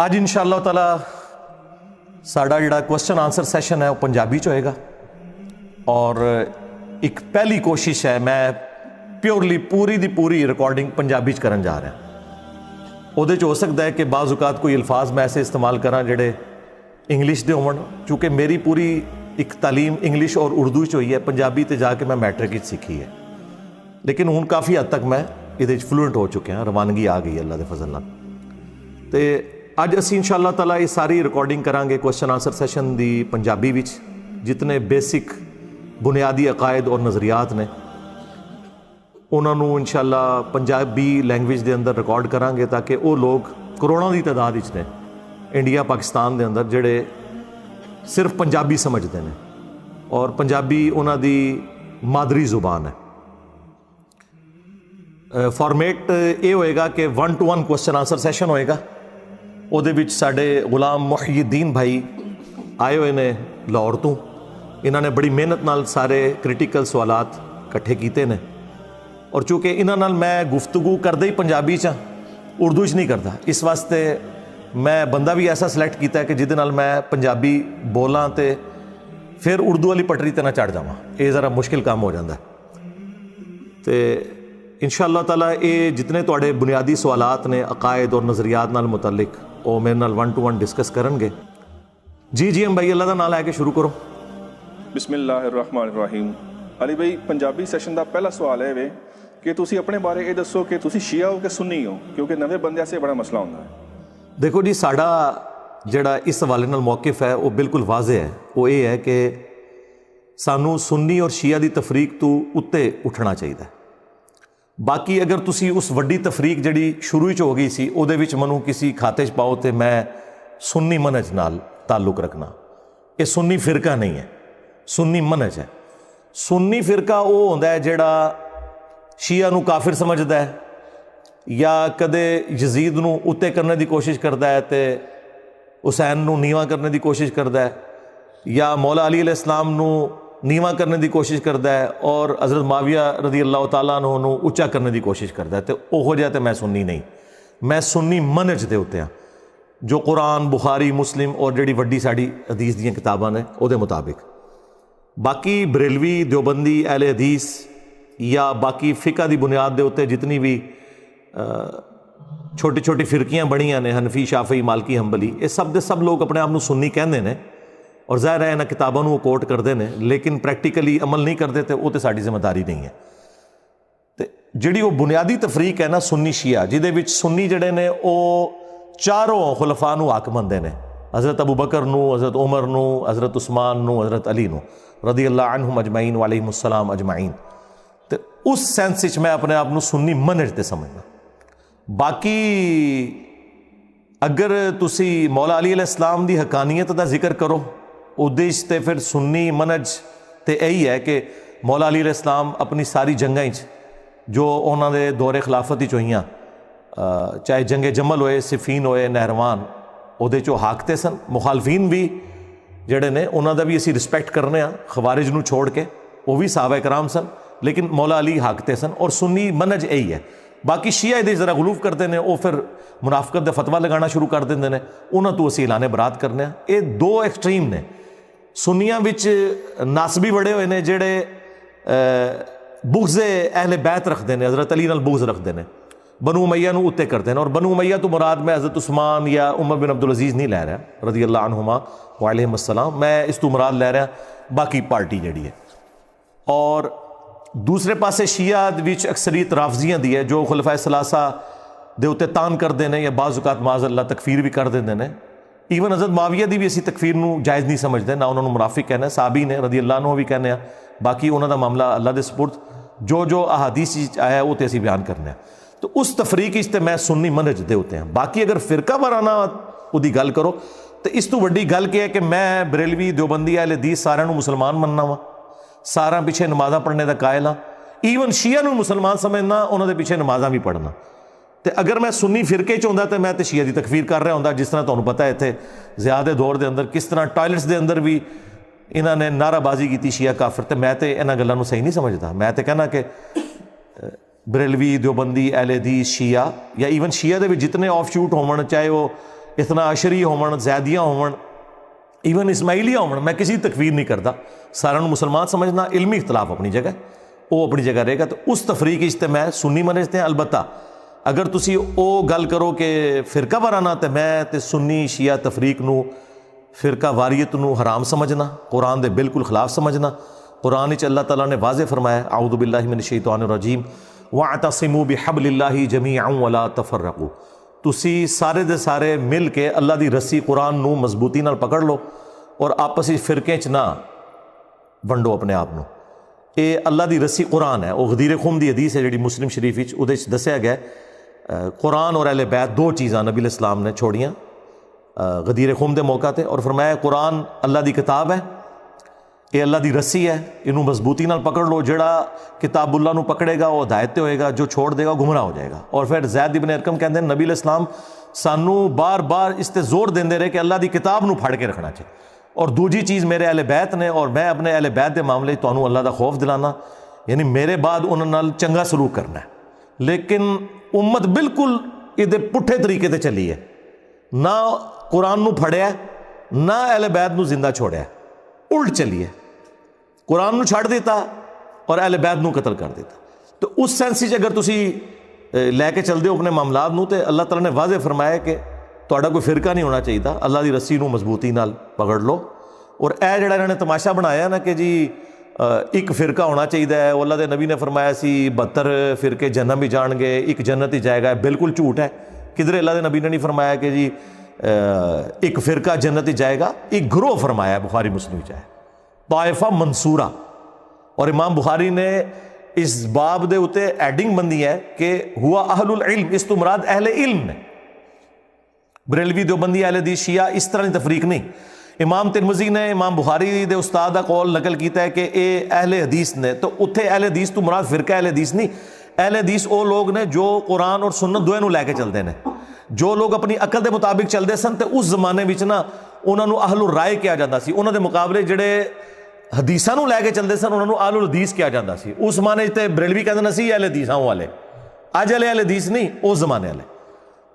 अज इन इंशाला तला साड़ा जोड़ा क्वेश्चन आंसर सैशन है वह पंजाबी होएगा और एक पहली कोशिश है मैं प्योरली पूरी की पूरी रिकॉर्डिंग पंजाबी कर जा रहा वो हो सकता है कि बाजुकात कोई अल्फाज मैं ऐसे इस्तेमाल करा जेडे इंग्लिश के होवन मेरी पूरी एक तालीम इंग्लिश और उर्दू च हुई है पंजाबी जाके मैं मैट्रिक सीखी है लेकिन हूँ काफ़ी हद तक मैं ये फ्लूएंट हो चुके हैं रवानगी आ गई अल्लाह के फजल तो ਅੱਜ ਅਸੀਂ ਇਨਸ਼ਾਅੱਲਾ ਤਾਲਾ ਇਹ ਸਾਰੀ ਰਿਕਾਰਡਿੰਗ ਕਰਾਂਗੇ ਕੁਐਸਚਨ ਆਨਸਰ ਸੈਸ਼ਨ ਦੀ ਪੰਜਾਬੀ ਵਿੱਚ ਜਿਤਨੇ ਬੇਸਿਕ ਬੁਨਿਆਦੀ ਅਕਾਇਦ ਔਰ ਨਜ਼ਰੀਆਤ ਨੇ ਉਹਨਾਂ ਨੂੰ ਇਨਸ਼ਾਅੱਲਾ ਪੰਜਾਬੀ ਲੈਂਗੁਏਜ ਦੇ ਅੰਦਰ ਰਿਕਾਰਡ ਕਰਾਂਗੇ ਤਾਂ ਕਿ ਉਹ ਲੋਕ ਕਰੋੜਾਂ ਦੀ ਤਾਦਾਦ ਵਿੱਚ ਨੇ ਇੰਡੀਆ ਪਾਕਿਸਤਾਨ ਦੇ ਅੰਦਰ ਜਿਹੜੇ ਸਿਰਫ ਪੰਜਾਬੀ ਸਮਝਦੇ ਨੇ ਔਰ ਪੰਜਾਬੀ ਉਹਨਾਂ ਦੀ ਮਾਦਰੀ ਜ਼ੁਬਾਨ ਹੈ ਫਾਰਮੈਟ ਇਹ ਹੋਏਗਾ ਕਿ 1 ਟੂ 1 ਕੁਐਸਚਨ ਆਨਸਰ ਸੈਸ਼ਨ ਹੋਏਗਾ ਉਹਦੇ ਵਿੱਚ ਸਾਡੇ ਗੁਲਾਮ ਮੁਹੀਦੀਨ ਭਾਈ ਆਏ ਹੋਏ ਨੇ ਲਾਹੌਰ ਤੋਂ ਇਹਨਾਂ ਨੇ ਬੜੀ ਮਿਹਨਤ ਨਾਲ ਸਾਰੇ ਕ੍ਰਿਟੀਕਲ ਸਵਾਲਾਤ ਇਕੱਠੇ ਕੀਤੇ ਨੇ ਔਰ ਚੁਕੇ ਇਹਨਾਂ ਨਾਲ ਮੈਂ ਗੁਫ਼ਤਗੂ ਕਰਦਾ ਹੀ ਪੰਜਾਬੀ ਚ ਉਰਦੂ ਚ ਨਹੀਂ ਕਰਦਾ ਇਸ ਵਾਸਤੇ ਮੈਂ ਬੰਦਾ ਵੀ ਐਸਾ ਸਿਲੈਕਟ ਕੀਤਾ ਕਿ ਜਿਹਦੇ ਨਾਲ ਮੈਂ ਪੰਜਾਬੀ ਬੋਲਾਂ ਤੇ ਫਿਰ ਉਰਦੂ ਵਾਲੀ ਪਟਰੀ ਤੇ ਨਾ ਚੜ ਜਾਵਾਂ ਇਹ ਜ਼ਰਾ ਮੁਸ਼ਕਿਲ ਕੰਮ ਹੋ ਜਾਂਦਾ ਤੇ ਇਨਸ਼ਾ ਅੱਲਾਹ ਤਾਲਾ ਇਹ ਜਿੰਨੇ ਤੁਹਾਡੇ ਬੁਨਿਆਦੀ ਸਵਾਲਾਤ ਨੇ ਅਕਾਇਦ ਔਰ ਨਜ਼ਰੀਆਤ ਨਾਲ ਮੁਤਲਕ ਉਹ ਮੇਰੇ ਨਾਲ 1 ਟੂ 1 ਡਿਸਕਸ ਕਰਨਗੇ ਜੀ ਜੀ ਐਮ ਭਾਈ ਅੱਲਾ ਦਾ ਨਾਮ ਲੈ ਕੇ ਸ਼ੁਰੂ ਕਰੋ ਬਿਸਮਿਲ੍ਲਾਹਿਰ-ਰਹਿਮਾਨਿਰ-ਰਹੀਮ ਅਲੀ ਭਾਈ ਪੰਜਾਬੀ ਸੈਸ਼ਨ ਦਾ ਪਹਿਲਾ ਸਵਾਲ ਹੈ ਵੇ ਕਿ ਤੁਸੀਂ ਆਪਣੇ ਬਾਰੇ ਇਹ ਦੱਸੋ ਕਿ ਤੁਸੀਂ ਸ਼ੀਆ ਹੋ ਕਿ ਸੁੰਨੀ ਹੋ ਕਿਉਂਕਿ ਨਵੇਂ ਬੰਦਿਆਂ ਸੇ ਬੜਾ ਮਸਲਾ ਹੁੰਦਾ ਹੈ ਦੇਖੋ ਜੀ ਸਾਡਾ ਜਿਹੜਾ ਇਸ ਹਵਾਲੇ ਨਾਲ ਮੌਕਫ ਹੈ ਉਹ ਬਿਲਕੁਲ ਵਾਜ਼ਿਹ ਹੈ ਉਹ ਇਹ ਹੈ ਕਿ ਸਾਨੂੰ ਸੁੰਨੀ ਔਰ ਸ਼ੀਆ ਦੀ ਤਫਰੀਕ ਤੋਂ ਉੱਤੇ ਉੱਠਣਾ ਚਾਹੀਦਾ ਹੈ ਬਾਕੀ ਅਗਰ ਤੁਸੀਂ ਉਸ ਵੱਡੀ ਤਫਰੀਕ ਜਿਹੜੀ ਸ਼ੁਰੂ ਵਿੱਚ ਹੋ ਗਈ ਸੀ ਉਹਦੇ ਵਿੱਚ ਮਨੂੰ ਕਿਸੇ ਖਾਤੇ 'ਚ ਪਾਓ ਤੇ ਮੈਂ ਸੁੰਨੀ ਮਨਜ ਨਾਲ ਤਾਲੁਕ ਰੱਖਣਾ ਇਹ ਸੁੰਨੀ ਫਿਰਕਾ ਨਹੀਂ ਹੈ ਸੁੰਨੀ ਮਨਜ ਹੈ ਸੁੰਨੀ ਫਿਰਕਾ ਉਹ ਹੁੰਦਾ ਹੈ ਜਿਹੜਾ ਸ਼ੀਆ ਨੂੰ ਕਾਫਰ ਸਮਝਦਾ ਹੈ ਜਾਂ ਕਦੇ ਯਜ਼ੀਦ ਨੂੰ ਉੱਤੇ ਕਰਨ ਦੀ ਕੋਸ਼ਿਸ਼ ਕਰਦਾ ਹੈ ਤੇ ਹੁਸੈਨ ਨੂੰ ਨੀਵਾ ਕਰਨ ਦੀ ਕੋਸ਼ਿਸ਼ ਕਰਦਾ ਹੈ ਜਾਂ ਮੌਲਾ ਅਲੀ ਅਲੈਹਿਸਲਾਮ ਨੂੰ ਨੀਵਾ ਕਰਨ ਦੀ ਕੋਸ਼ਿਸ਼ ਕਰਦਾ ਹੈ ਔਰ ਹਜ਼ਰਤ ਮਾਵੀਆ ਰਜ਼ੀ ਅੱਲਾਹ ਤਾਲਾ ਨੂੰ ਉੱਚਾ ਕਰਨ ਦੀ ਕੋਸ਼ਿਸ਼ ਕਰਦਾ ਹੈ ਤੇ ਉਹੋ ਜਿਹਾ ਤੇ ਮੈਂ ਸੁਣਨੀ ਨਹੀਂ ਮੈਂ ਸੁੰਨੀ ਮਨਜ ਦੇ ਉੱਤੇ ਆ ਜੋ ਕੁਰਾਨ ਬੁਖਾਰੀ ਮੁਸਲਿਮ ਔਰ ਜਿਹੜੀ ਵੱਡੀ ਸਾਡੀ ਹਦੀਸ ਦੀਆਂ ਕਿਤਾਬਾਂ ਨੇ ਉਹਦੇ ਮੁਤਾਬਿਕ ਬਾਕੀ ਬਰੇਲਵੀ ਦਿਓਬੰਦੀ ਅਹਲੇ ਹਦੀਸ ਜਾਂ ਬਾਕੀ ਫਿਕਾ ਦੀ ਬੁਨਿਆਦ ਦੇ ਉੱਤੇ ਜਿਤਨੀ ਵੀ ਛੋਟੇ ਛੋਟੇ ਫਿਰਕੀਆਂ ਬਣੀਆਂ ਨੇ ਹਨਫੀ ਸ਼ਾਫੀ ਮਾਲਕੀ ਹੰਬਲੀ ਇਹ ਸਭ ਦੇ ਸਭ ਲੋਕ ਆਪਣੇ ਆਪ ਨੂੰ ਸੁੰਨੀ ਕਹਿੰਦੇ ਨੇ और ज़ाहिर है ना किताबों वो कोट करते हैं लेकिन प्रैक्टिकली अमल नहीं करते तो वह तो साड़ी जिम्मेदारी नहीं है तो जी वो बुनियादी तफरीक है ना सुन्नी शिया जिदे सुन्नी जड़े ने चारों खुलफा हक मनते हैं हज़रत अबू बकर हज़रत उमर हज़रत उस्मान हज़रत अली रदी अल्लाह अजमाइन वालेमसलाम अजमाइन तो उस सेंस मैं अपने आप को सुन्नी मनजते समझना बाकी अगर तुम मौला अली इस्लाम की हकानियत का जिक्र करो उद्देश्य तो फिर सुन्नी मनज तो यही है कि मौला अली इस्लाम अपनी सारी जंगें जो उन्होंने दौरे खिलाफत ही होई चाहे जंगे जमल होए सिफीन होए नहरवान ਉਹਦੇ ਚੋਂ ਹੱਕ ਤੇ ਸਨ ਮੁਖਾਲਫੀਨ ਵੀ ਜਿਹੜੇ ਨੇ ਉਹਨਾਂ ਦਾ ਵੀ ਅਸੀਂ ਰਿਸਪੈਕਟ ਕਰਨੇ ਆ ਖਵਾਰਿਜ ਨੂੰ ਛੋੜ ਕੇ ਉਹ ਵੀ ਸਾਹਬਾ ਇਕਰਾਮ ਸਨ ਲੇਕਿਨ ਮੌਲਾ ਅਲੀ ਹੱਕ ਤੇ ਸਨ ਔਰ ਸੁੰਨੀ ਮਨਜ ਇਹੀ ਹੈ ਬਾਕੀ ਸ਼ੀਆ ਇਹਦੇ ਜ਼ਰਾ ਗਲੂਫ ਕਰਦੇ ਨੇ ਉਹ ਫਿਰ ਮੁਨਾਫਕਤ ਦਾ ਫਤਵਾ ਲਗਾਉਣਾ ਸ਼ੁਰੂ ਕਰ ਦਿੰਦੇ ਨੇ ਉਹਨਾਂ ਤੋਂ ਅਸੀਂ ਐਲਾਨੇ ਬਰਾਤ ਕਰਨੇ ਆ ਇਹ ਦੋ ਐਕਸਟ੍ਰੀਮ ਨੇ सुनिया नस भी बड़े हुए हैं जेडे बुग्ज अहले बैत रखते हैं हजरत अली बुग्ज रखते हैं बनू मैया उत्ते करते हैं और बनू मैया तो मुराद मैं हजरत उस्मान या उमर बिन अब्दुल अजीज़ नहीं लै रहा रजी अल्लाहुमा वालेमसलम मैं इस तू मुराद लै रहा बाकी पार्टी जी है और दूसरे पास शियाद अक्सरीत राफजिया दी है जो खुलफा सलासा देते तान करते हैं या बाजुकात माज अल्लाह तकफीर भी कर देते हैं ਈਵਨ ਹਜ਼ਰਤ ਮਾਵੀਆ ਦੀ ਵੀ ਅਸੀਂ ਤਕਫੀਰ ਨੂੰ ਜਾਇਜ਼ ਨਹੀਂ ਸਮਝਦੇ ਨਾ ਉਹਨਾਂ ਨੂੰ ਮੁਨਾਫਿਕ ਕਹਿਣਾ ਸਾਬੀ ਨੇ ਰਜ਼ੀ ਅੱਲਾਹ ਨੂੰ ਵੀ ਕਹਿੰਦੇ ਆ ਬਾਕੀ ਉਹਨਾਂ ਦਾ ਮਾਮਲਾ ਅੱਲਾ ਦੇ ਸਪੁਰਦ ਜੋ ਜੋ ਅਹਾਦੀਸ ਵਿੱਚ ਆਇਆ ਉਹ ਤੇ ਅਸੀਂ ਬਿਆਨ ਕਰਨਾ तो उस तफरीक इस मैं सुन्नी मनहज के होते हैं बाकी अगर फिरका वाराना वो गल करो तो इस तू वही गल के है कि मैं बरेलवी दौबंदी अहल दीस सारा मुसलमान मनना वा सारा पिछले नमाजा पढ़ने का कायल हाँ ईवन शिया मुसलमान समझना उन्होंने पिछले नमाजा भी पढ़ना ਤੇ ਅਗਰ ਮੈਂ ਸੁੰਨੀ ਫਿਰਕੇ ਚ ਹੁੰਦਾ ਤੇ ਮੈਂ ਤੇ ਸ਼ੀਆ ਦੀ ਤਕਫੀਰ ਕਰ ਰਿਹਾ ਹੁੰਦਾ ਜਿਸ ਤਰ੍ਹਾਂ ਤੁਹਾਨੂੰ ਪਤਾ ਹੈ ਇੱਥੇ ਜ਼ਿਆਦੇ ਦੌਰ ਦੇ ਅੰਦਰ ਕਿਸ ਤਰ੍ਹਾਂ ਟਾਇਲਟਸ ਦੇ ਅੰਦਰ ਵੀ ਇਹਨਾਂ ਨੇ ਨਾਰਾਬਾਜ਼ੀ ਕੀਤੀ ਸ਼ੀਆ ਕਾਫਰ ਤੇ ਮੈਂ ਤੇ ਇਹਨਾਂ ਗੱਲਾਂ ਨੂੰ ਸਹੀ ਨਹੀਂ ਸਮਝਦਾ ਮੈਂ ਤੇ ਕਹਿੰਦਾ ਕਿ ਬਰੇਲਵੀ ਦਿਓਬੰਦੀ ਅਹਲੇਦੀ ਸ਼ੀਆ ਜਾਂ ਈਵਨ ਸ਼ੀਆ ਦੇ ਵਿੱਚ ਜਿੰਨੇ ਆਫਸ਼ੂਟ ਹੋਣ ਚਾਹੇ ਉਹ ਇਤਨਾ ਅਸ਼ਰੀ ਹੋਣ ਜ਼ੈਦੀਆਂ ਹੋਣ ਈਵਨ ਇਸਮਾਈਲੀਆ ਹੋਣ ਮੈਂ ਕਿਸੇ ਦੀ ਤਕਵੀਰ ਨਹੀਂ ਕਰਦਾ ਸਾਰਿਆਂ ਨੂੰ ਮੁਸਲਮਾਨ ਸਮਝਣਾ ਇਲਮੀ ਇਖਤਲਾਫ ਆਪਣੀ ਜਗ੍ਹਾ ਉਹ ਆਪਣੀ ਜਗ੍ਹਾ ਰਹੇਗਾ ਤੇ ਉਸ ਤਫਰੀਕ ਇਸ ਤੇ ਮੈਂ ਸੁੰਨੀ ਮਨਜਤੇ ਅਲਬਤਾ अगर तुम ओ गल करो कि फिरका वराना तो मैं तो सुनी शिया तफरीक न फिरका वारीयत न हराम समझना कुरान के बिल्कुल खिलाफ समझना कुरान च अल्लाह तला ने वाजे फरमाया आउदबिल्लामिन शहीद रजीम वाह तसिमू ही जमी आऊँ अला तफर रखो तुम सारे दे सारे मिल के अल्लाह की रस्सी कुरान न मजबूती पकड़ लो और आपस फिरके ना वंडो अपने आप को ये अल्लाह की रस्सी कुरान है वह गदीरे खूम की अदीस है जी मुस्लिम शरीफ दसया गया है कुरान और अहल बैत दो चीज़ा नबी इस्लाम ने छोड़ियाँ गदीर खुम के मौका थे और फरमाया कुरान अल्लाह की किताब है ये अल्लाह की रस्सी है इनू मजबूती न पकड़ लो जोड़ा किताबुल्ला पकड़ेगा वह हदायत होएगा जो छोड़ देगा गुमराह हो जाएगा और फिर जैद इबन अरकम कहते हैं नबी इस्लाम सानू बार बार इस पर जोर देंदे रहे कि अल्लाह की किताब न फड़ के रखना चाहिए और दूजी चीज़ मेरे अहल बैत ने और मैं अपने अहल बैत के मामले तू अल्लाह का खौफ दिलाना यानी मेरे बाद उन्होंने चंगा सलूक करना है लेकिन उम्मत बिल्कुल ये पुठे तरीके से चली है ना ਕੁਰਾਨ ਨੂੰ ना ਨਾ ਅਹਲ ਬੈਦ ਨੂੰ ਜ਼ਿੰਦਾ ਛੋੜਿਆ ਉਲਟ ਚੱਲੀ ਹੈ ਕੁਰਾਨ ਨੂੰ ਛੱਡ ਦਿੱਤਾ ਔਰ ਅਹਲ ਬੈਦ ਨੂੰ ਕਤਲ तो उस सेंस अगर तुम लैके चलते हो अपने मामलात तो अल्लाह तला ने वाजे फरमाया कि थोड़ा कोई फिरका नहीं होना चाहिए अल्लाह की रस्सी में मजबूती न पकड़ लो और यह जरा इन्होंने तमाशा बनाया ना कि जी एक फिरका होना चाहिए ਹੈ ਅੱਲਾ ਦੇ ਨਬੀ ਨੇ ਫਰਮਾਇਆ ਸੀ 72 ਫਿਰਕੇ ਜਨਮ ਹੀ ਜਾਣਗੇ ਇੱਕ ਜੰਨਤ ਹੀ ਜਾਏਗਾ ਬਿਲਕੁਲ ਝੂਠ ਹੈ ਕਿਧਰੇ ਅੱਲਾ ਦੇ ਨਬੀ ਨੇ ਨਹੀਂ ਫਰਮਾਇਆ ਕਿ ਜੀ एक फ़िरका जन्नत जाएगा एक ग्रोह फरमाया बुखारी मुस्लिम जाए ताइफा मंसूरा और इमाम बुखारी ने इस बाब के उत्ते एडिंग बनी है कि हुआ अहलुल इल्म इस तुमराद मुराद अहल इल्म ने बरेलवी दो बंदी अहल दी शिया इस तरह की तफरीक नहीं ਇਮਾਮ ਤਿਰਮਜ਼ੀ ਨੇ ਇਮਾਮ ਬੁਖਾਰੀ ਦੇ ਉਸਤਾਦ ਦਾ ਕੌਲ ਨਕਲ ਕੀਤਾ ਹੈ ਕਿ ਇਹ ਅਹਲੇ ਹਦੀਸ ਨੇ ਤਾਂ ਉੱਥੇ ਅਹਲੇ ਹਦੀਸ ਤੋਂ ਮੁਰਾਦ ਫਿਰਕਾ ਅਹਲੇ ਹਦੀਸ ਨਹੀਂ ਅਹਲੇ ਹਦੀਸ ਉਹ ਲੋਕ ਨੇ ਜੋ ਕੁਰਾਨ ਔਰ ਸੁਨਨਤ ਦੋਹਾਂ ਨੂੰ ਲੈ ਕੇ ਚੱਲਦੇ ਨੇ ਜੋ ਲੋਕ ਆਪਣੀ ਅਕਲ ਦੇ ਮੁਤਾਬਿਕ ਚੱਲਦੇ ਸਨ ਤੇ ਉਸ ਜ਼ਮਾਨੇ ਵਿੱਚ ਨਾ ਉਹਨਾਂ ਨੂੰ ਅਹਲੁ ਰਾਏ ਕਿਹਾ ਜਾਂਦਾ ਸੀ ਉਹਨਾਂ ਦੇ ਮੁਕਾਬਲੇ ਜਿਹੜੇ ਹਦੀਸਾਂ ਨੂੰ ਲੈ ਕੇ ਚੱਲਦੇ ਸਨ ਉਹਨਾਂ ਨੂੰ ਆਹਲੁਲ ਹਦੀਸ ਕਿਹਾ ਜਾਂਦਾ ਸੀ ਉਸ ਜ਼ਮਾਨੇ 'ਚ ਤੇ ਬਰੇਲਵੀ ਕਹਿੰਦੇ ਨੇ ਸੀ ਅਹਲੇ ਹਦੀਸਾਂ ਵਾਲੇ ਅੱਜ ਅਹਲੇ ਹਦੀਸ ਨਹੀਂ ਉਸ ਜ਼ਮਾਨੇ ਵਾਲੇ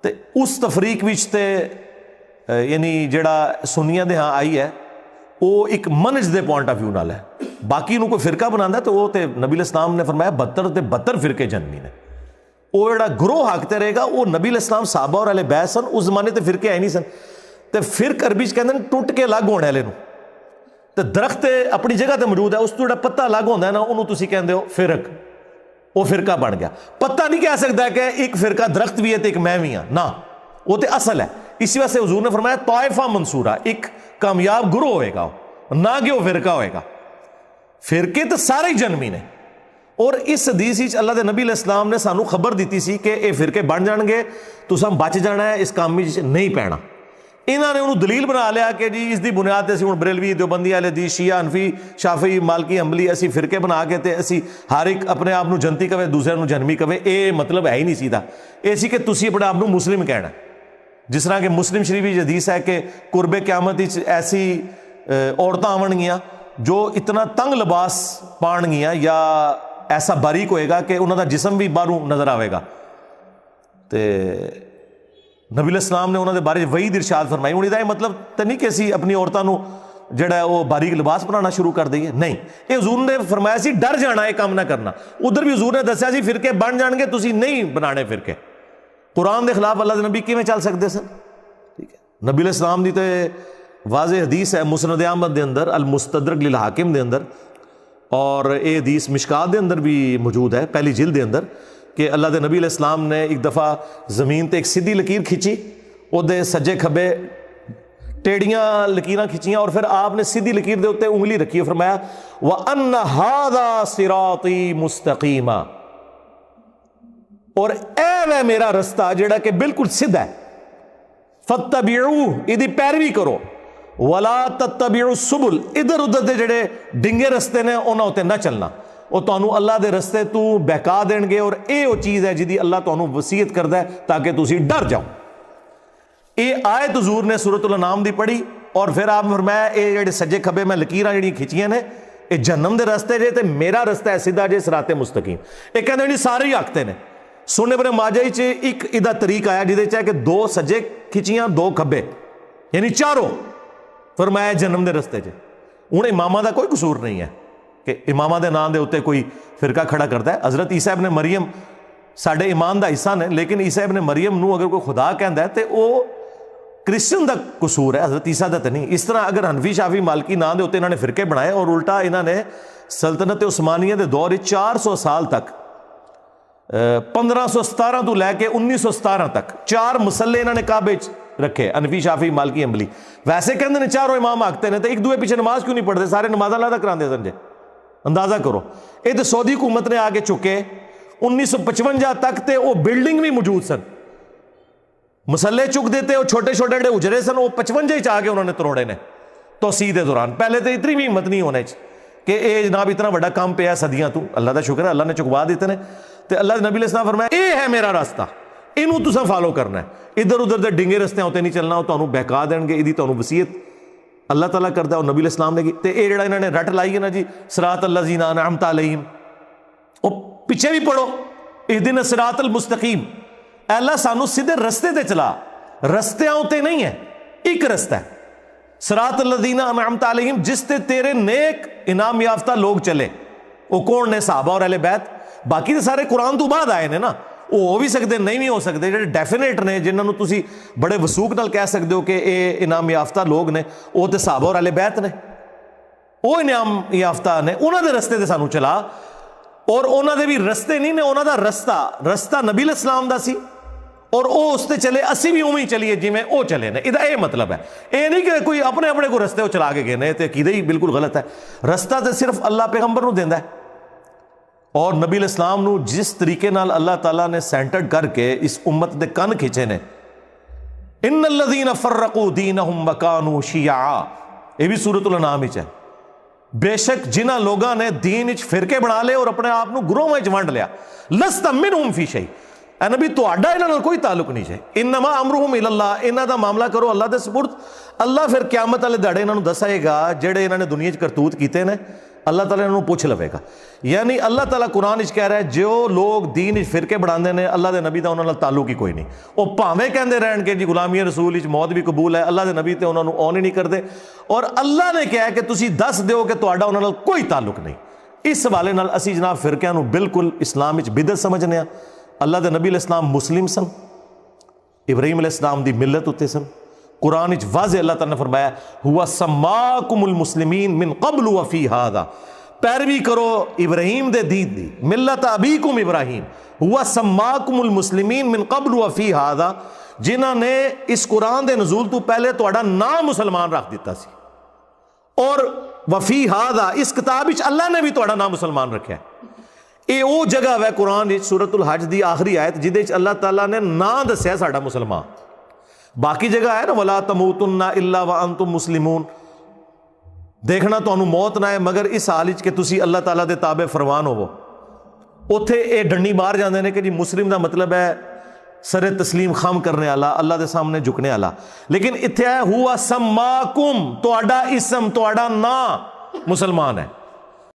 ਤੇ ਉਸ ਤਫਰੀਕ ਵਿੱਚ ਤੇ ਯਾਨੀ ਜਿਹੜਾ ਸੁਨੀਆਂ ਦੇ ਹਾਂ ਆਈ ਹੈ ਉਹ ਇੱਕ ਮਨਜ ਦੇ ਪੁਆਇੰਟ ਆਫ ਵਿਊ ਨਾਲ ਹੈ ਬਾਕੀ ਨੂੰ ਕੋਈ ਫਿਰਕਾ ਬਣਾਉਂਦਾ ਤੇ ਉਹ ਤੇ ਨਬੀ ਇਸਲਾਮ ਨੇ ਫਰਮਾਇਆ 72 ਤੇ 72 ਫਿਰਕੇ ਜਨਮੀ ਨੇ ਉਹ ਜਿਹੜਾ ਗਰੋਹ ਹੱਕ ਤੇ ਰਹੇਗਾ ਉਹ ਨਬੀ ਇਸਲਾਮ ਸਾਹਬਾ ਔਰ ਅਲੇ ਬੈਸ ਸਨ ਉਸ ਜ਼ਮਾਨੇ ਤੇ ਫਿਰਕੇ ਆਏ ਨਹੀਂ ਸਨ ਤੇ ਫਿਰਕ ਅਰਬੀ ਚ ਕਹਿੰਦੇ ਨੇ ਟੁੱਟ ਕੇ ਲੱਗ ਹੋਣ ਵਾਲੇ ਨੂੰ ਤੇ ਦਰਖਤ ਆਪਣੀ ਜਗ੍ਹਾ ਤੇ ਮੌਜੂਦ ਹੈ ਉਸ ਤੋਂ ਜਿਹੜਾ ਪੱਤਾ ਲੱਗ ਹੁੰਦਾ ਹੈ ਨਾ ਉਹਨੂੰ ਤੁਸੀਂ ਕਹਿੰਦੇ ਹੋ ਫਿਰਕ ਉਹ ਫਿਰਕਾ ਬਣ ਗਿਆ ਪੱਤਾ ਨਹੀਂ ਕਹਿ ਸਕਦਾ ਕਿ ਇੱਕ ਫਿਰਕਾ ਦਰਖਤ ਵੀ ਹੈ ਤੇ ਇੱਕ ਮੈਂ ਵੀ ਹਾਂ ਨਾ ਉਹ ਤੇ ਅਸਲ ਹੈ इसी वजह से हजूर ने फरमाया तोयफा मंसूरा एक कामयाब गुरु होएगा ना कि वो फिरका होएगा फिरके तो सारे ही जन्मी ने और इस हदीस अल्लाह के नबी इस्लाम ने सू खबर दी सी कि यह फिरके बन जाएंगे तो सब बच जाना है इस काम नहीं पैना इन्होंने उन्होंने दलील बना लिया कि जी इसकी बुनियाद असं हूँ बरेलवी दौबंदी वाले दी शिया अनफी शाफी मालकी अमली असी फिरके बना के तो असी हर एक अपने आप जनती कवे दूसरे जन्मी कवे ये मतलब है ही नहीं सीधा यह सी कि तुम अपने आप मुस्लिम कहना ਜਿਸ ਤਰ੍ਹਾਂ ਕਿ ਮੁਸਲਿਮ ਸ਼ਰੀਫ ਵਿੱਚ ਹਦੀਸ ਹੈ ਕਿ ਕੁਰਬੇ ਕਿਆਮਤ ਵਿੱਚ ਐਸੀ ਔਰਤਾਂ ਆਉਣਗੀਆਂ ਜੋ ਇਤਨਾ ਤੰਗ ਲਿਬਾਸ ਪਾਣਗੀਆਂ ਜਾਂ ਐਸਾ ਬਾਰੀਕ ਹੋਏਗਾ ਕਿ ਉਹਨਾਂ ਦਾ ਜਿਸਮ ਵੀ ਬਾਹਰੋਂ ਨਜ਼ਰ ਆਵੇਗਾ ਤੇ ਨਬੀ ਅਸਲਾਮ ਨੇ ਉਹਨਾਂ ਦੇ ਬਾਰੇ ਵਹੀ ਦਿਰਸ਼ਾਦ ਫਰਮਾਈ ਹੁਣ ਇਹਦਾ ਇਹ ਮਤਲਬ ਤਾਂ ਨਹੀਂ ਕਿ ਅਸੀਂ ਆਪਣੀ ਔਰਤਾਂ ਨੂੰ ਜਿਹੜਾ ਉਹ ਬਾਰੀਕ ਲਿਬਾਸ ਬਣਾਉਣਾ ਸ਼ੁਰੂ ਕਰ ਦਈਏ ਨਹੀਂ ਇਹ ਹਜ਼ੂਰ ਨੇ ਫਰਮਾਇਆ ਸੀ ਡਰ ਜਾਣਾ ਇਹ ਕੰਮ ਨਾ ਕਰਨਾ ਉਧਰ ਵੀ ਹਜ਼ੂਰ ਨੇ ਦੱਸਿਆ ਸੀ ਫਿਰਕੇ ਬਣ ਜਾਣਗੇ ਤੁਸੀਂ ਨਹੀਂ ਬਣਾਣੇ ਫਿਰਕੇ ਕੁਰਾਨ के खिलाफ अल्लाह नबी कि ਕਿਵੇਂ ਚੱਲ ਸਕਦੇ ਸਨ ਠੀਕ ਹੈ ਨਬੀ ਅਲੈਹਿਸਲਾਮ ਦੀ वाज हदीस है मुसनद अहमद के अंदर अल मुस्तदरक लिल हाकिम के अंदर और ये हदीस मिशकात के अंदर भी मौजूद है पहली जिल के अंदर कि अल्लाह के नबी इस्लाम ने एक दफ़ा जमीन पर एक सीधी लकीर खिंची वो सज्जे खब्बे टेढ़िया लकीर खिंचिया और फिर आपने सीधी लकीर के उत्ते उंगली रखी फरमाया वह अन्हादा सिराती मुस्तकीमा और ए वह मेरा रस्ता जेड़ा कि बिल्कुल सिद्ध है फतबियू ਇਹਦੀ ਪੈਰਵੀ ਕਰੋ ਵਲਾ ਤਤਬਿਯੂ ਸੁਬਲ ਇਧਰ ਉਧਰ ਦੇ ਜਿਹੜੇ ਡਿੰਗੇ ਰਸਤੇ ਨੇ ਉਹਨਾਂ ਉਤੇ ਨਾ ਚੱਲਣਾ ਉਹ ਤੁਹਾਨੂੰ ਅੱਲਾ ਦੇ ਰਸਤੇ ਤੋਂ ਬਹਿਕਾ ਦੇਣਗੇ ਔਰ ਇਹ ਉਹ ਚੀਜ਼ ਹੈ ਜਿਹਦੀ ਅੱਲਾ ਤੁਹਾਨੂੰ ਵਸੀਅਤ ਕਰਦਾ ਹੈ ਤਾਂ ਕਿ ਤੁਸੀਂ ਡਰ ਜਾਓ ਇਹ ਆਇਤ ਹਜ਼ੂਰ ਨੇ ਸੂਰਤੁਲ ਨਾਮ ਦੀ ਪੜ੍ਹੀ ਔਰ ਫਿਰ ਆਪ ਫਰਮਾਇਆ ਇਹ ਜਿਹੜੇ ਸੱਜੇ ਖੱਬੇ ਮੈਂ ਲਕੀਰਾਂ ਜਿਹੜੀਆਂ ਖਿੱਚੀਆਂ ਨੇ ਇਹ ਜਨਮ ਦੇ ਰਸਤੇ ਜੇ ਤੇ ਮੇਰਾ ਰਸਤਾ ਹੈ ਸਿੱਧਾ ਜੇ ਸਰਾਤੇ ਮੁਸਤਕੀਮ ਇਹ ਕਹਿੰਦੇ ਨਹੀਂ ਸਾਰੇ ਹੀ ਹੱਕਤੇ ਨੇ ਸੋਨੇ ਬਰੇ ਮਾਜੇ ਚ ਇੱਕ ਇਹਦਾ ਤਰੀਕ ਆਇਆ ਜਿਹਦੇ ਚ ਹੈ ਕਿ ਦੋ ਸੱਜੇ ਖਿੱਚੀਆਂ ਦੋ ਖੱਬੇ ਯਾਨੀ ਚਾਰੋਂ ਫਰਮਾਇਆ ਜਨਮ ਦੇ ਰਸਤੇ 'ਚ ਹੁਣ ਇਮਾਮਾਂ ਦਾ ਕੋਈ ਕਸੂਰ ਨਹੀਂ ਹੈ ਕਿ ਇਮਾਮਾਂ ਦੇ ਨਾਂ ਦੇ ਉੱਤੇ ਕੋਈ ਫਿਰਕਾ ਖੜਾ ਕਰਦਾ ਹੈ ਹਜ਼ਰਤ ਈਸਾ ਇਬਨ ਮਰੀਮ ਸਾਡੇ ਇਮਾਨ ਦਾ ਹਿੱਸਾ ਨੇ ਲੇਕਿਨ ਈਸਾ ਇਬਨ ਮਰੀਮ ਨੂੰ ਅਗਰ ਕੋਈ ਖੁਦਾ ਕਹਿੰਦਾ ਤੇ ਉਹ ਕ੍ਰਿਸਚੀਅਨ ਦਾ ਕਸੂਰ ਹੈ ਹਜ਼ਰਤ ਈਸਾ ਦਾ ਤਾਂ ਨਹੀਂ ਇਸ ਤਰ੍ਹਾਂ ਅਗਰ ਹਨਫੀ ਸ਼ਾਫੀ ਮਾਲਕੀ ਨਾਂ ਦੇ ਉੱਤੇ ਇਹਨਾਂ ਨੇ ਫਿਰਕੇ ਬਣਾਏ ਔਰ ਉਲਟਾ ਇਹਨਾਂ ਨੇ ਸਲਤਨਤ ਉਸਮਾਨੀਆ ਦੇ ਦੌਰ ਵਿੱਚ 400 ਸਾਲ ਤੱਕ 1517 ਤੋਂ ਲੈ ਕੇ 1917 ਤੱਕ ਚਾਰ ਮਸੱਲੇ ਇਹਨਾਂ ਨੇ ਕਾਬੇ 'ਚ ਰੱਖੇ ਅਨਫੀ ਸ਼ਾਫੀ ਮਾਲਕੀ ਅੰਬਲੀ ਵੈਸੇ ਕਹਿੰਦੇ ਨੇ ਚਾਰੋਂ ਇਮਾਮ ਆਖਤੇ ਨੇ ਤੇ ਇੱਕ ਦੂਏ ਪਿੱਛੇ ਨਮਾਜ਼ ਕਿਉਂ ਨਹੀਂ ਪੜਦੇ ਸਾਰੇ ਨਮਾਜ਼ਾਂ ਲਾਦਾ ਕਰਾਉਂਦੇ ਸਨ ਜੇ ਅੰਦਾਜ਼ਾ ਕਰੋ ਇਹ ਤੇ ਸਾਊਦੀ ਹਕੂਮਤ ਨੇ ਆ ਕੇ ਚੁੱਕੇ 1955 ਤੱਕ ਤੇ ਉਹ ਬਿਲਡਿੰਗ ਵੀ ਮੌਜੂਦ ਸਨ ਮਸੱਲੇ ਚੁੱਕਦੇ ਤੇ ਉਹ ਛੋਟੇ ਛੋਟੇ ਜਿਹੜੇ ਉਜਰੇ ਸਨ ਉਹ 55 ਚ ਆ ਕੇ ਉਹਨਾਂ ਨੇ ਤਰੋੜੇ ਨੇ ਤੋਸੀ ਦੇ ਦੌਰਾਨ ਪਹਿਲੇ ਤੇ ਇਤਨੀ ਵੀ ਹਿੰਮਤ ਨਹੀਂ ਹੋਣੇ ਚ ਕਿ ਇਹ ਜਨਾਬ ਇਤਨਾ ਵੱਡਾ ਕੰਮ ਪਿਆ ਸਦੀਆਂ ਤੋਂ ਅੱਲਾ ਦਾ ਸ਼ੁਕਰ ਹੈ ਅੱਲਾ ਨੇ ਚੁਕਵਾ ਦਿੱਤੇ ਨੇ तो अल्लाह नबी ने फरमाया ये है मेरा रास्ता इनू तुसा फॉलो करना है इधर उधर के डिंगे रस्तियां उत्ते नहीं चलना तो बहका देंगे यदि तो वसीयत अल्लाह तला करता और नबी इस्लाम ने की तो यह जो इन्होंने रट लाई है ना जी सरात अल्लाह जी नान अहमता अलहीम वो पिछे भी पढ़ो इस दिन सरात अल मुस्तकीम अल्लाह सानू सीधे रस्ते से चला रस्तियां उत्ते नहीं है एक रस्ता है सरात लदीना अनामता अलहीम जिसते तेरे नेक इनाम याफ्ता लोग चले वो कौन ने साहबा और अहले बैत ਬਾਕੀ ਤਾਂ ਸਾਰੇ ਕੁਰਾਨ ਤੋਂ ਬਾਅਦ ਆਏ ਨੇ ਨਾ ਉਹ ਹੋ ਵੀ ਸਕਦੇ ਨਹੀਂ ਵੀ ਹੋ ਸਕਦੇ ਜਿਹੜੇ ਡੈਫੀਨੇਟ ਨੇ ਜਿਨ੍ਹਾਂ ਨੂੰ ਤੁਸੀਂ ਬੜੇ ਵਸੂਕ ਨਾਲ ਕਹਿ ਸਕਦੇ ਹੋ ਕਿ ਇਹ ਇਨਾਮ ਯਾਫਤਾ ਲੋਕ ਨੇ ਉਹ ਤੇ ਸਾਬਾ ਔਰ ਅਲੇ ਬੈਤ ਨੇ ਉਹ ਇਨਾਮ ਯਾਫਤਾ ਨੇ ਉਹਨਾਂ ਦੇ ਰਸਤੇ ਤੇ ਸਾਨੂੰ ਚਲਾ ਔਰ ਉਹਨਾਂ ਦੇ ਵੀ ਰਸਤੇ ਨਹੀਂ ਨੇ ਉਹਨਾਂ ਦਾ ਰਸਤਾ ਰਸਤਾ ਨਬੀ ਅਸਲਾਮ ਦਾ ਸੀ ਔਰ ਉਹ ਉਸ ਤੇ ਚਲੇ ਅਸੀਂ ਵੀ ਉਵੇਂ ਹੀ ਚਲੀਏ ਜਿਵੇਂ ਉਹ ਚਲੇ ਨੇ ਇਹਦਾ ਇਹ ਮਤਲਬ ਹੈ ਇਹ ਨਹੀਂ ਕਿ ਕੋਈ ਆਪਣੇ ਆਪਣੇ ਕੋ ਰਸਤੇ ਉਹ ਚਲਾ ਕੇ ਗਏ ਨੇ ਤੇ ਕਿਦੇ ਹੀ ਬਿਲਕੁਲ ਗਲਤ ਹੈ ਰਸਤਾ ਤੇ ਸਿਰਫ ਅੱਲਾ ਪੈਗੰਬਰ ਨੂੰ ਦਿੰਦਾ ਹੈ और नबील इस्लाम ਨੂੰ ਜਿਸ ਤਰੀਕੇ ਨਾਲ ਅੱਲਾਹ ਤਾਲਾ ਨੇ ਸੈਂਟਰਡ ਕਰਕੇ ਇਸ ਉਮਤ ਦੇ ਕੰਨ ਖਿੱਚੇ ਨੇ ਇਨ ਅਲਜ਼ੀਨ दीन हम ਵਕਾਨੂ ਸ਼ੀਆ ਇਹ ਵੀ ਸੂਰਤੁਲ ਨਾਮ ਵਿੱਚ ਹੈ बेशक जिन्होंने लोगों ने दीन फिरके बना ले और अपने आप को गुरोह में वंड लिया लसता मिन हूं फी शही नबी थोड़ा कोई तालुक नहीं है इनमा अमरूहम इल्ला इन्हों का मामला करो अल्लाह के सपुरद अल्लाह फिर क्यामत वाले दहाड़े इन्हों दसाएगा जेडे इन्होंने दुनिया करतूत किए हैं अल्लाह तला इन्होंने पुछ लवेगा यानी अल्लाह तला कुरान कह रहा है जो लोग दीन फिरके बढ़ाते हैं अल्लाह के नबी का उन्होंने तालुक ही कोई नहीं भावें कहते रहन के जी गुलामी रसूल मौत भी कबूल है अल्लाह के नबी तो उन्होंने ऑन ही नहीं करते और अल्लाह ने कहा कि तुम दस दौ कि उन्होंने कोई ताल्लुक नहीं इस हवाले असी जनाब फिरक बिल्कुल इस्लाम बिदत समझने अल्लाह के नबी इस्लाम मुस्लिम सन इब्राहिम इस्लाम की मिलत उत्ते सन कुरान वाज अल्लाह तला ने फरमाया हुआ समाकुमसलमिन मिन कबल वफ़ी हाद पैरवी करो इब्राहिम दे दीन दी मिलत अबीकुम इब्राहिम हुआ समाकुमसलमिन मिन कबल वफ़ी हादा जिन्होंने इस कुरान के नजूल तो पहले थोड़ा नाम मुसलमान रख दिता सी और वफ़ी हादा इस किताब अल्लाह ने भी थोड़ा नाम मुसलमान रखा ये वो जगह है कुरान सूरत उल हज की आखिरी आयत जिद अल्लाह तला ने ना दसिया मुसलमान बाकी जगह है ना वला तमो तुन्ना इला वन तुम मुस्लिम देखना तो मौत ना है मगर इस हाल के तुम अल्लाह तला के ताबे फरवान होवो उत्थे ये डंडी मार जाते हैं कि जी मुस्लिम का मतलब है सरे तस्लीम खम करने वाला अल्लाह के सामने झुकने वाला लेकिन इतने हुआ समाकुम तो इसम तो ना मुसलमान है